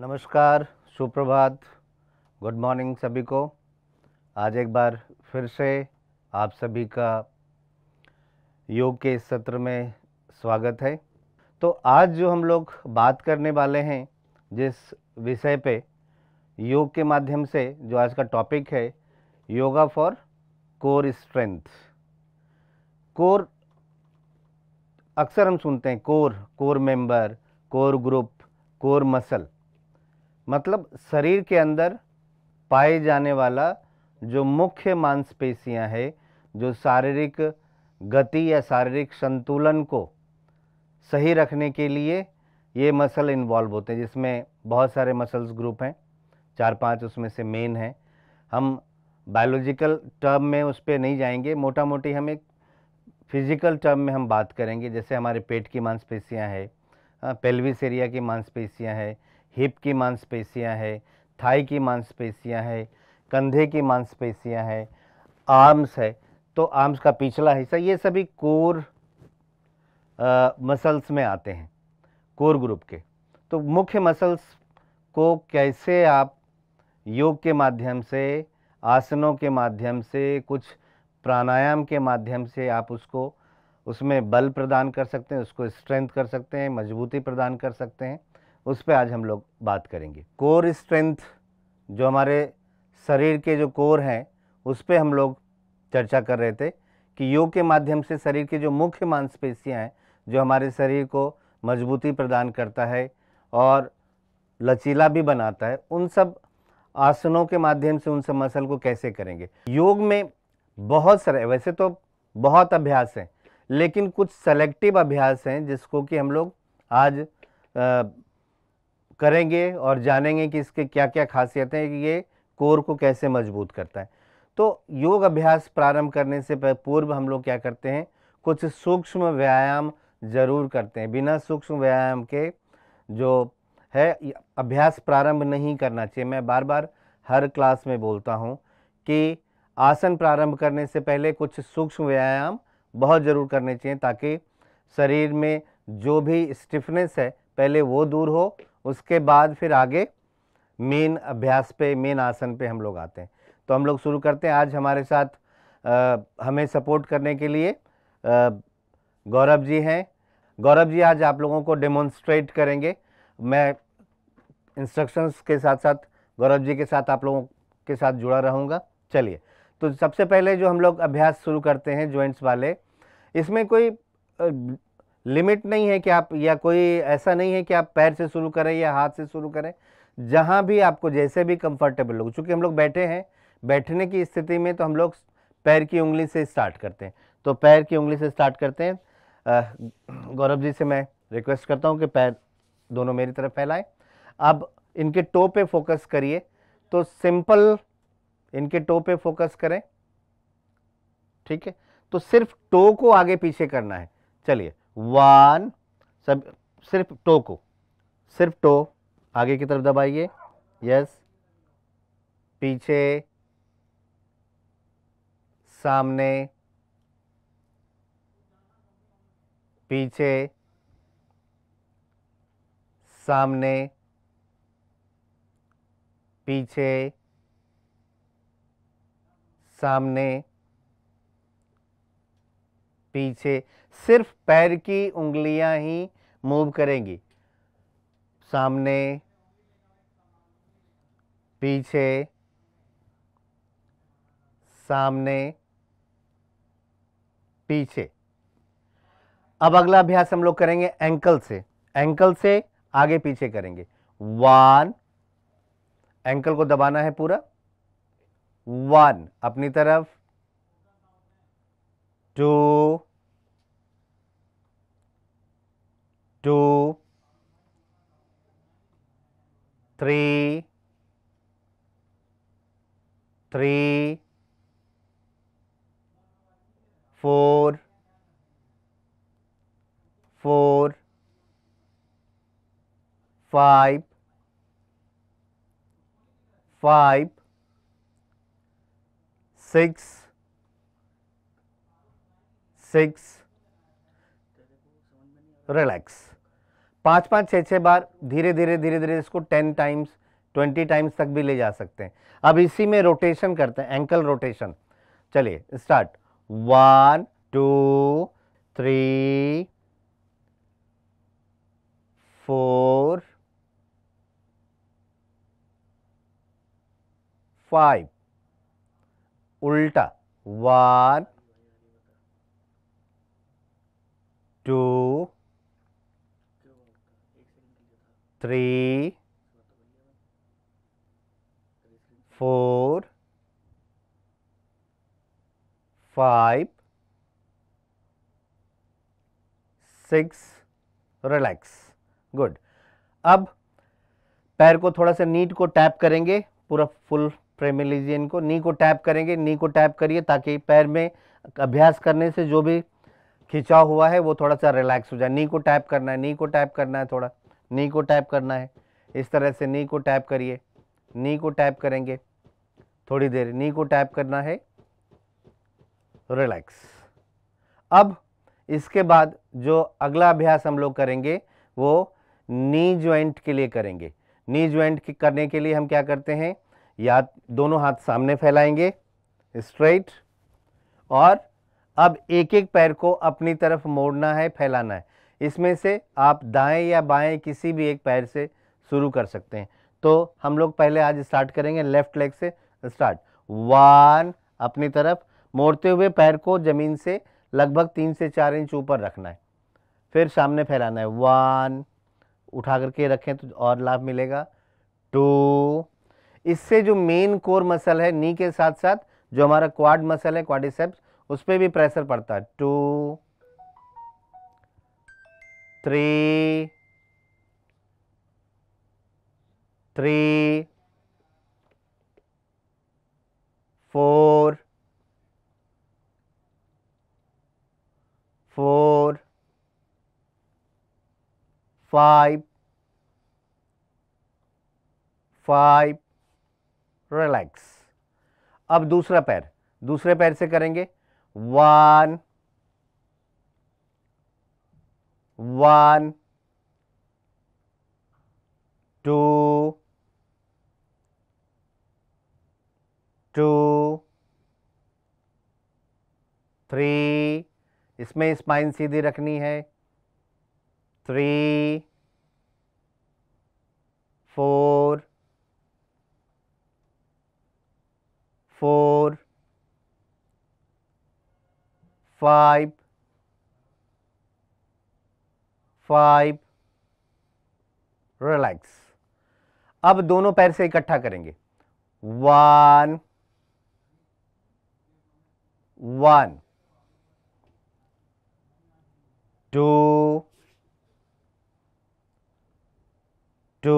नमस्कार सुप्रभात good morning सभी को आज एक बार फिर से आप सभी का योग के इस सत्र में स्वागत है तो आज जो हम लोग बात करने वाले हैं जिस विषय पे योग के माध्यम से जो आज का टॉपिक है yoga for core strength core अक्सर हम सुनते हैं core core member core group core muscle मतलब शरीर के अंदर पाए जाने वाला जो मुख्य मांसपेशियां है जो शारीरिक गति या शारीरिक संतुलन को सही रखने के लिए ये मसल इन्वॉल्व होते हैं जिसमें बहुत सारे मसल्स ग्रुप हैं चार पांच उसमें से मेन हैं हम बायोलॉजिकल टर्म में उस पर नहीं जाएंगे मोटा मोटी हम एक फिज़िकल टर्म में हम बात करेंगे जैसे हमारे पेट की मांसपेशियाँ है पेल्विस एरिया की मांसपेशियाँ है हिप की मांसपेशियाँ है थाई की मांसपेशियाँ है कंधे की मांसपेशियाँ है आर्म्स है तो आर्म्स का पिछला हिस्सा ये सभी कोर मसल्स में आते हैं कोर ग्रुप के तो मुख्य मसल्स को कैसे आप योग के माध्यम से आसनों के माध्यम से कुछ प्राणायाम के माध्यम से आप उसको उसमें बल प्रदान कर सकते हैं उसको स्ट्रेंथ कर सकते हैं मजबूती प्रदान कर सकते हैं उस पर आज हम लोग बात करेंगे कोर स्ट्रेंथ जो हमारे शरीर के जो कोर हैं उस पर हम लोग चर्चा कर रहे थे कि योग के माध्यम से शरीर के जो मुख्य मांसपेशियाँ हैं जो हमारे शरीर को मजबूती प्रदान करता है और लचीला भी बनाता है उन सब आसनों के माध्यम से उन सब मसल को कैसे करेंगे योग में बहुत सारे वैसे तो बहुत अभ्यास हैं लेकिन कुछ सेलेक्टिव अभ्यास हैं जिसको कि हम लोग आज करेंगे और जानेंगे कि इसके क्या क्या खासियत हैं कि ये कोर को कैसे मजबूत करता है तो योग अभ्यास प्रारंभ करने से पूर्व हम लोग क्या करते हैं कुछ सूक्ष्म व्यायाम ज़रूर करते हैं बिना सूक्ष्म व्यायाम के जो है अभ्यास प्रारंभ नहीं करना चाहिए मैं बार बार हर क्लास में बोलता हूँ कि आसन प्रारंभ करने से पहले कुछ सूक्ष्म व्यायाम बहुत ज़रूर करने चाहिए ताकि शरीर में जो भी स्टिफनेस है पहले वो दूर हो उसके बाद फिर आगे मेन अभ्यास पे मेन आसन पे हम लोग आते हैं तो हम लोग शुरू करते हैं आज हमारे साथ आ, हमें सपोर्ट करने के लिए गौरव जी हैं गौरव जी आज आप लोगों को डेमोन्स्ट्रेट करेंगे मैं इंस्ट्रक्शंस के साथ साथ गौरव जी के साथ आप लोगों के साथ जुड़ा रहूँगा चलिए तो सबसे पहले जो हम लोग अभ्यास शुरू करते हैं जॉइंट्स वाले इसमें कोई लिमिट नहीं है कि आप या कोई ऐसा नहीं है कि आप पैर से शुरू करें या हाथ से शुरू करें जहाँ भी आपको जैसे भी कंफर्टेबल हो चूँकि हम लोग बैठे हैं बैठने की स्थिति में तो हम लोग पैर की उंगली से स्टार्ट करते हैं तो पैर की उंगली से स्टार्ट करते हैं गौरव जी से मैं रिक्वेस्ट करता हूँ कि पैर दोनों मेरी तरफ फैलाएं अब इनके टो पे फोकस करिए तो सिंपल इनके टो पे फोकस करें ठीक है तो सिर्फ टो को आगे पीछे करना है चलिए वन सब सिर्फ टो को सिर्फ टो आगे की तरफ दबाइए यस पीछे सामने पीछे सामने पीछे सामने पीछे सिर्फ पैर की उंगलियां ही मूव करेंगी सामने पीछे सामने पीछे अब अगला अभ्यास हम लोग करेंगे एंकल से एंकल से आगे पीछे करेंगे वन एंकल को दबाना है पूरा वन अपनी तरफ टू 2, 3, 3, 4, 4, 5, 5, 6, 6, रिलैक्स पाँच पाँच छः छः बार धीरे धीरे धीरे धीरे इसको टेन टाइम्स ट्वेंटी टाइम्स तक भी ले जा सकते हैं अब इसी में रोटेशन करते हैं एंकल रोटेशन चलिए start one two three four five उल्टा one two three, four, five, six relax good अब पैर को थोड़ा सा नीट को टैप करेंगे पूरा फुल लीजिए को नी को टैप करेंगे नी को टैप करिए ताकि पैर में अभ्यास करने से जो भी खिंचाव हुआ है वो थोड़ा सा रिलैक्स हो जाए नी को टैप करना है नी को टैप करना है थोड़ा नी को टैप करना है इस तरह से नी को टैप करिए नी को टैप करेंगे थोड़ी देर नी को टैप करना है रिलैक्स अब इसके बाद जो अगला अभ्यास हम लोग करेंगे वो नी ज्वाइंट के लिए करेंगे नी ज्वाइंट करने के लिए हम क्या करते हैं या दोनों हाथ सामने फैलाएंगे स्ट्रेट और अब एक एक पैर को अपनी तरफ मोड़ना है फैलाना है इसमें से आप दाएं या बाएं किसी भी एक पैर से शुरू कर सकते हैं तो हम लोग पहले आज स्टार्ट करेंगे लेफ्ट लेग से स्टार्ट वन अपनी तरफ मोड़ते हुए पैर को ज़मीन से लगभग तीन से चार इंच ऊपर रखना है फिर सामने फैलाना है वन उठा करके रखें तो और लाभ मिलेगा टू इससे जो मेन कोर मसल है नी के साथ साथ जो हमारा क्वाड मसल है क्वाडिसेप्स उस पर भी प्रेशर पड़ता है two three, three, four, four, five, five, relax. अब दूसरा पैर दूसरे पैर से करेंगे one one, two, two, three इसमें स्पाइन सीधी रखनी है three four four five five relax अब दोनों पैर से इकट्ठा करेंगे वन वन टू टू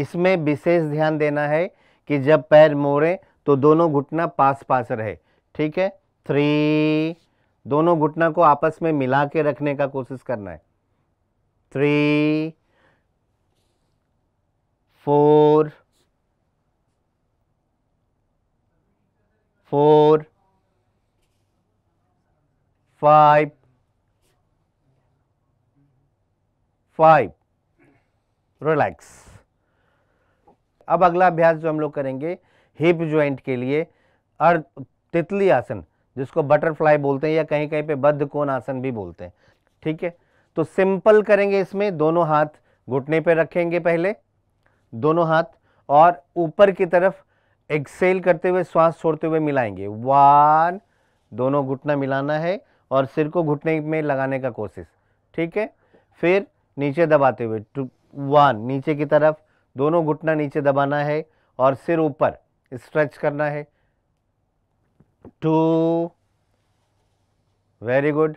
इसमें विशेष ध्यान देना है कि जब पैर मोड़े तो दोनों घुटना पास पास रहे ठीक है थ्री दोनों घुटना को आपस में मिला के रखने का कोशिश करना है three, four, four, five, five. Relax अब अगला अभ्यास जो हम लोग करेंगे हिप ज्वाइंट के लिए अर्ध तितली आसन जिसको बटरफ्लाई बोलते हैं या कहीं कहीं पे बद्ध कोण आसन भी बोलते हैं ठीक है तो सिंपल करेंगे इसमें दोनों हाथ घुटने पर रखेंगे पहले दोनों हाथ और ऊपर की तरफ एक्सेल करते हुए श्वास छोड़ते हुए मिलाएंगे वन दोनों घुटना मिलाना है और सिर को घुटने में लगाने का कोशिश ठीक है फिर नीचे दबाते हुए टू वन नीचे की तरफ दोनों घुटना नीचे दबाना है और सिर ऊपर स्ट्रेच करना है टू वेरी गुड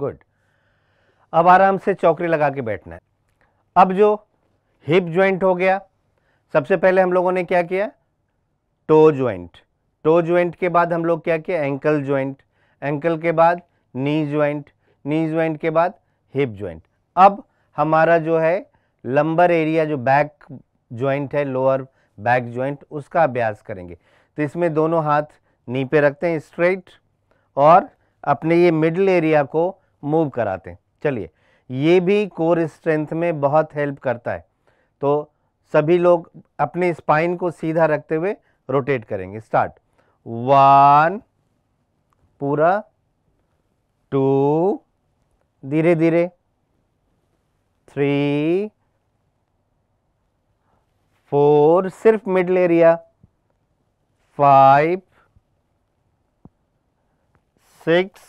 गुड अब आराम से चौकरी लगा के बैठना है अब जो हिप ज्वाइंट हो गया सबसे पहले हम लोगों ने क्या किया टो ज्वाइंट टो ज्वाइंट के बाद हम लोग क्या किया एंकल ज्वाइंट एंकल के बाद नी ज्वाइंट नी ज्वाइंट के बाद हिप ज्वाइंट अब हमारा जो है लंबर एरिया जो बैक ज्वाइंट है लोअर बैक ज्वाइंट उसका अभ्यास करेंगे तो इसमें दोनों हाथ नी पे रखते हैं स्ट्रेट और अपने ये मिडल एरिया को मूव कराते हैं चलिए ये भी कोर स्ट्रेंथ में बहुत हेल्प करता है तो सभी लोग अपने स्पाइन को सीधा रखते हुए रोटेट करेंगे स्टार्ट वन पूरा टू धीरे धीरे थ्री फोर सिर्फ middle area five six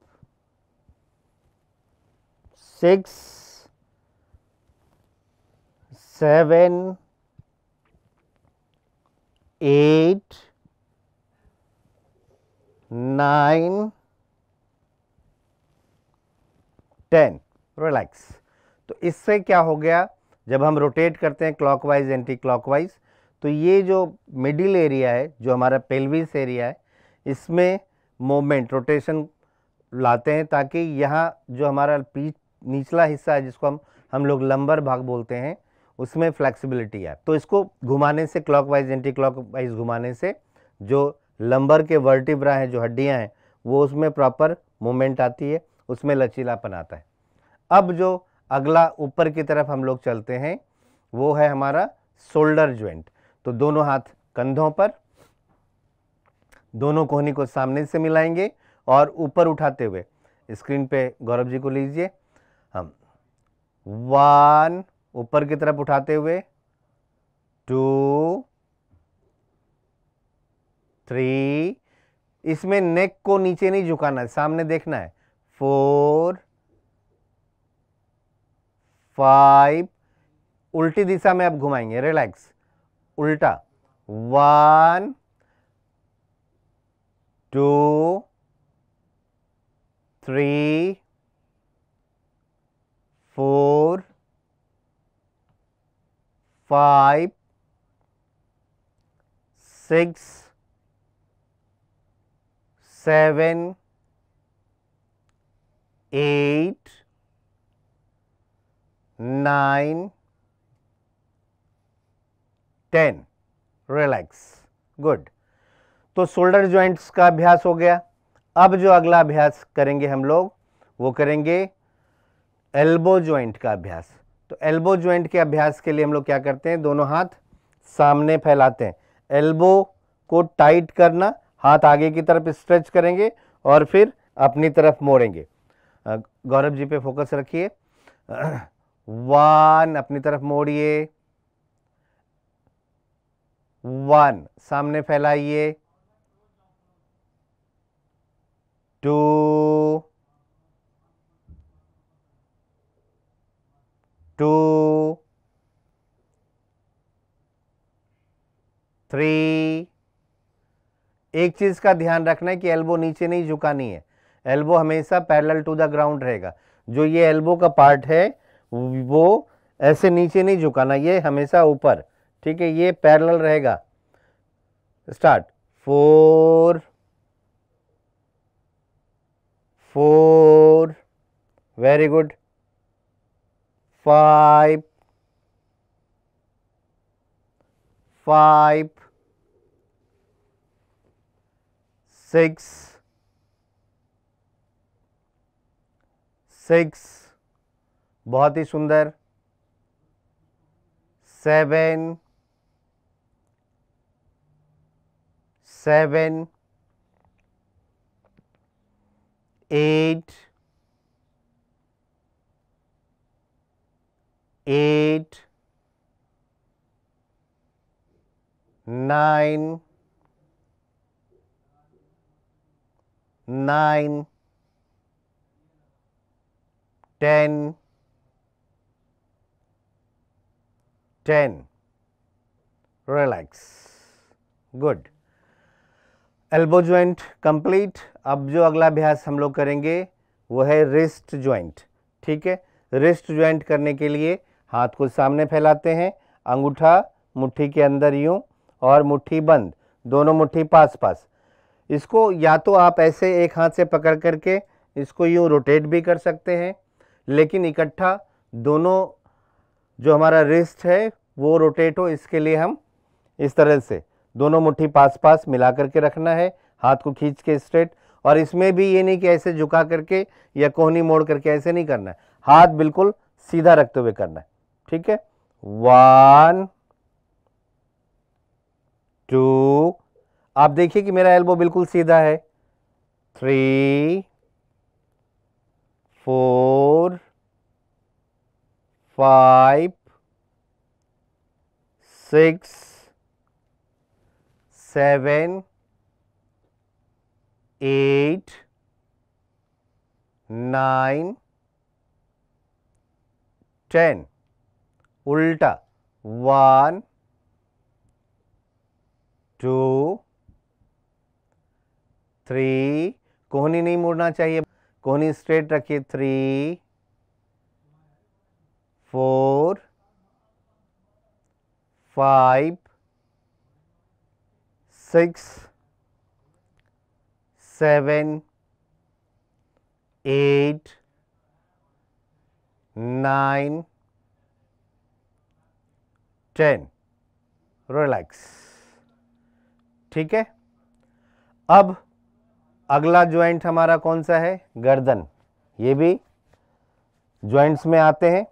six, seven, eight, nine, 10 relax तो इससे क्या हो गया जब हम रोटेट करते हैं क्लॉकवाइज एंटी क्लॉकवाइज तो ये जो मिडिल एरिया है जो हमारा पेल्विस एरिया है इसमें मोमेंट रोटेशन लाते हैं ताकि यहाँ जो हमारा पीठ निचला हिस्सा है जिसको हम हम लोग लंबर भाग बोलते हैं उसमें फ्लैक्सीबिलिटी है तो इसको घुमाने से क्लॉकवाइज एंटी क्लॉकवाइज घुमाने से जो लंबर के वर्टिब्रा हैं जो हड्डियाँ हैं वो उसमें प्रॉपर मोमेंट आती है उसमें लचीलापन आता है अब जो अगला ऊपर की तरफ हम लोग चलते हैं वो है हमारा शोल्डर ज्वाइंट तो दोनों हाथ कंधों पर दोनों कोहनी को सामने से मिलाएंगे और ऊपर उठाते हुए स्क्रीन पे गौरव जी को लीजिए हम वन ऊपर की तरफ उठाते हुए टू थ्री इसमें नेक को नीचे नहीं झुकाना है सामने देखना है फोर फाइव उल्टी दिशा में आप घुमाएंगे रिलैक्स उल्टा one two three four five six seven eight nine ten relax good तो शोल्डर ज्वाइंट्स का अभ्यास हो गया अब जो अगला अभ्यास करेंगे हम लोग वो करेंगे एल्बो ज्वाइंट का अभ्यास तो एल्बो ज्वाइंट के अभ्यास के लिए हम लोग क्या करते हैं दोनों हाथ सामने फैलाते हैं एल्बो को टाइट करना हाथ आगे की तरफ स्ट्रेच करेंगे और फिर अपनी तरफ मोड़ेंगे गौरव जी पे फोकस रखिए वन अपनी तरफ मोड़िए वन सामने फैलाइए टू 2, थ्री एक चीज़ का ध्यान रखना है कि एल्बो नीचे नहीं झुकानी है एल्बो हमेशा पैरेलल टू द ग्राउंड रहेगा जो ये एल्बो का पार्ट है वो ऐसे नीचे नहीं झुकाना ये हमेशा ऊपर ठीक है ये पैरेलल रहेगा start four four very good five, five, six, six बहुत ही सुंदर seven seven eight eight, nine, nine, ten, ten. Relax. Good. Elbow joint complete अब जो अगला अभ्यास हम लोग करेंगे वो है रिस्ट ज्वाइंट ठीक है रिस्ट ज्वाइंट करने के लिए हाथ को सामने फैलाते हैं अंगूठा मुट्ठी के अंदर यूं और मुट्ठी बंद दोनों मुट्ठी पास पास इसको या तो आप ऐसे एक हाथ से पकड़ करके इसको यूं रोटेट भी कर सकते हैं लेकिन इकट्ठा दोनों जो हमारा रिस्ट है वो रोटेट हो इसके लिए हम इस तरह से दोनों मुट्ठी पास पास मिला करके रखना है हाथ को खींच के स्ट्रेट और इसमें भी ये नहीं कि ऐसे झुका करके या कोहनी मोड़ करके ऐसे नहीं करना है हाथ बिल्कुल सीधा रखते हुए करना है ठीक है वन टू आप देखिए कि मेरा एल्बो बिल्कुल सीधा है three four five six seven eight nine ten उल्टा वन टू थ्री कोहनी नहीं मोड़ना चाहिए कोहनी स्ट्रेट रखिए three four five six seven eight nine चैन रिलैक्स ठीक है अब अगला ज्वाइंट हमारा कौन सा है गर्दन ये भी ज्वाइंट्स में आते हैं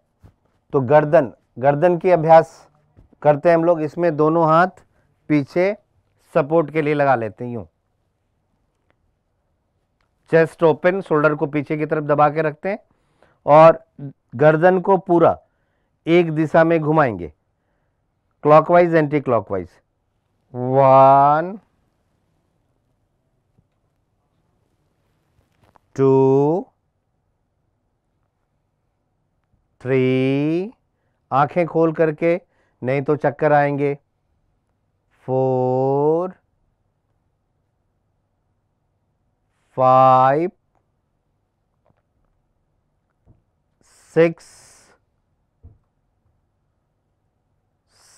तो गर्दन गर्दन की अभ्यास करते हैं हम लोग इसमें दोनों हाथ पीछे सपोर्ट के लिए लगा लेते हैं यूं चेस्ट ओपन शोल्डर को पीछे की तरफ दबा के रखते हैं और गर्दन को पूरा एक दिशा में घुमाएंगे clockwise anti clockwise 1 2 3 आंखें खोल करके नहीं तो चक्कर आएंगे 4 5 6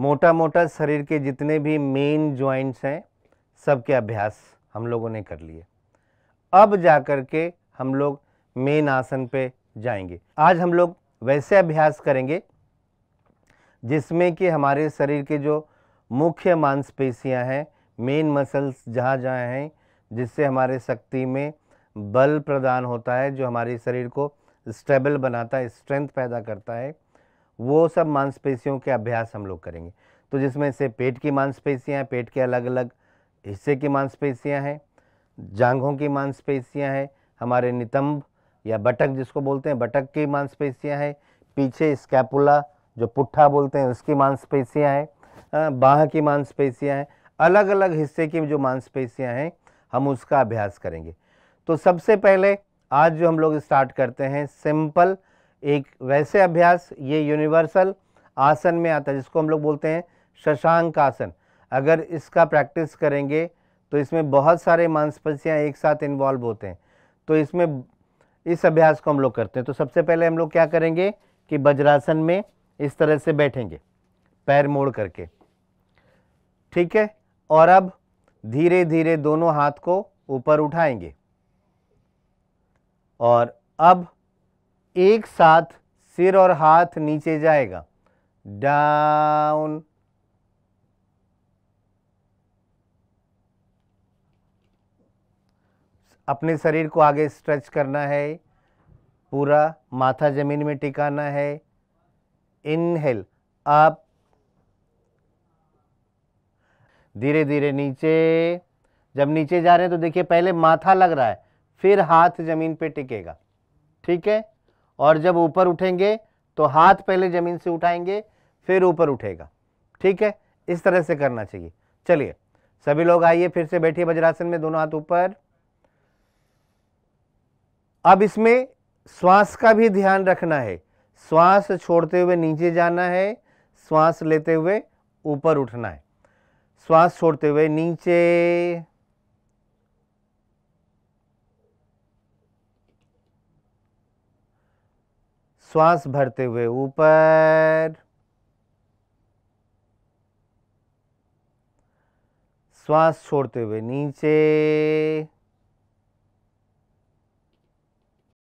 मोटा मोटा शरीर के जितने भी मेन ज्वाइंट्स हैं सबके अभ्यास हम लोगों ने कर लिए अब जा कर के हम लोग मेन आसन पे जाएंगे आज हम लोग वैसे अभ्यास करेंगे जिसमें कि हमारे शरीर के जो मुख्य मांसपेशियां हैं मेन मसल्स जहाँ जहाँ हैं जिससे हमारे शक्ति में बल प्रदान होता है जो हमारे शरीर को स्टेबल बनाता है स्ट्रेंथ पैदा करता है वो सब मांसपेशियों के अभ्यास हम लोग करेंगे तो जिसमें से पेट की मांसपेशियाँ हैं पेट के अलग अलग हिस्से की मांसपेशियाँ हैं जांघों की मांसपेशियाँ हैं हमारे नितंब या बटक जिसको बोलते हैं बटक की मांसपेशियाँ हैं पीछे स्कैपुला जो पुट्ठा बोलते हैं उसकी मांसपेशियाँ हैं बाह की मांसपेशियाँ हैं अलग अलग हिस्से की जो मांसपेशियाँ हैं हम उसका अभ्यास करेंगे तो सबसे पहले आज जो हम लोग स्टार्ट करते हैं सिंपल एक वैसे अभ्यास ये यूनिवर्सल आसन में आता है जिसको हम लोग बोलते हैं शशांक आसन अगर इसका प्रैक्टिस करेंगे तो इसमें बहुत सारे मांसपेशियाँ एक साथ इन्वॉल्व होते हैं तो इसमें इस अभ्यास को हम लोग करते हैं तो सबसे पहले हम लोग क्या करेंगे कि वज्रासन में इस तरह से बैठेंगे पैर मोड़ करके ठीक है और अब धीरे धीरे दोनों हाथ को ऊपर उठाएंगे और अब एक साथ सिर और हाथ नीचे जाएगा डाउन अपने शरीर को आगे स्ट्रेच करना है पूरा माथा जमीन में टिकाना है इनहेल अप धीरे धीरे नीचे जब नीचे जा रहे हैं तो देखिए पहले माथा लग रहा है फिर हाथ जमीन पे टिकेगा ठीक है और जब ऊपर उठेंगे तो हाथ पहले ज़मीन से उठाएंगे फिर ऊपर उठेगा ठीक है इस तरह से करना चाहिए चलिए सभी लोग आइए फिर से बैठिए वज्रासन में दोनों हाथ ऊपर अब इसमें श्वास का भी ध्यान रखना है श्वास छोड़ते हुए नीचे जाना है श्वास लेते हुए ऊपर उठना है श्वास छोड़ते हुए नीचे श्वास भरते हुए ऊपर श्वास छोड़ते हुए नीचे